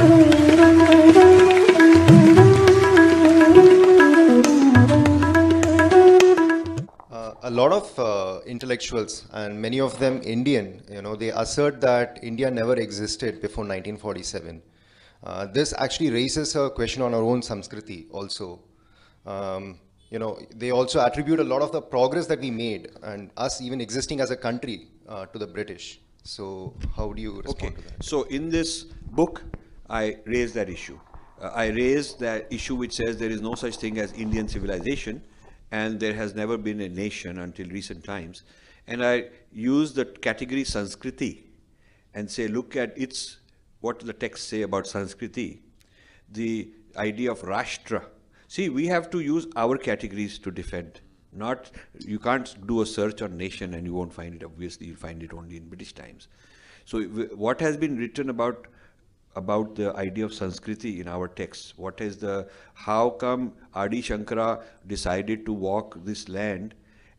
Uh, a lot of uh, intellectuals and many of them Indian, you know, they assert that India never existed before 1947. Uh, this actually raises a question on our own Sanskriti, also. Um, you know, they also attribute a lot of the progress that we made and us even existing as a country uh, to the British. So how do you respond okay. to that? So in this book, I raised that issue. Uh, I raised that issue which says there is no such thing as Indian civilization and there has never been a nation until recent times. And I use the category Sanskriti and say, look at its, what the texts say about Sanskriti, the idea of Rashtra. See, we have to use our categories to defend. Not, you can't do a search on nation and you won't find it, obviously, you'll find it only in British times. So what has been written about about the idea of Sanskriti in our texts. What is the, how come Adi Shankara decided to walk this land?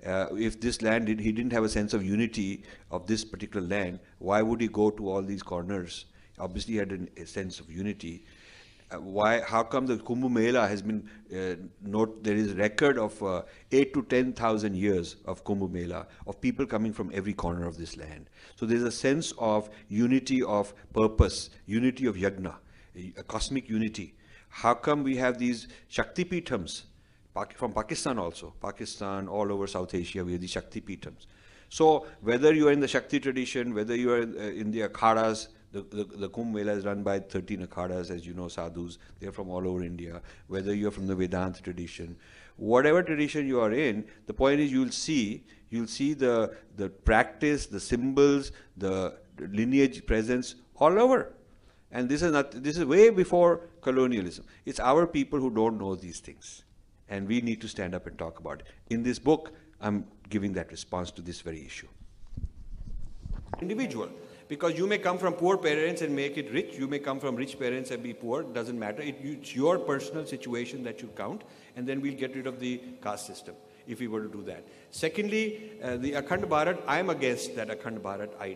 Uh, if this land, did, he didn't have a sense of unity of this particular land, why would he go to all these corners? Obviously, he had a sense of unity why, how come the Kumbh Mela has been, uh, not, there is record of uh, 8 to 10,000 years of Kumbh Mela, of people coming from every corner of this land. So there's a sense of unity of purpose, unity of yagna, a cosmic unity. How come we have these Shakti Pithams from Pakistan also, Pakistan, all over South Asia, we have these Shakti Pithams. So whether you are in the Shakti tradition, whether you are uh, in the Akharas, the, the, the, Kumbh Mela is run by 13 akhadas, as you know, sadhus. They're from all over India, whether you're from the Vedanta tradition. Whatever tradition you are in, the point is you'll see, you'll see the, the practice, the symbols, the lineage presence all over. And this is, not, this is way before colonialism. It's our people who don't know these things. And we need to stand up and talk about it. In this book, I'm giving that response to this very issue. Individual because you may come from poor parents and make it rich you may come from rich parents and be poor doesn't matter it, it's your personal situation that you count and then we'll get rid of the caste system if we were to do that secondly uh, the akhand bharat i am against that akhand bharat idea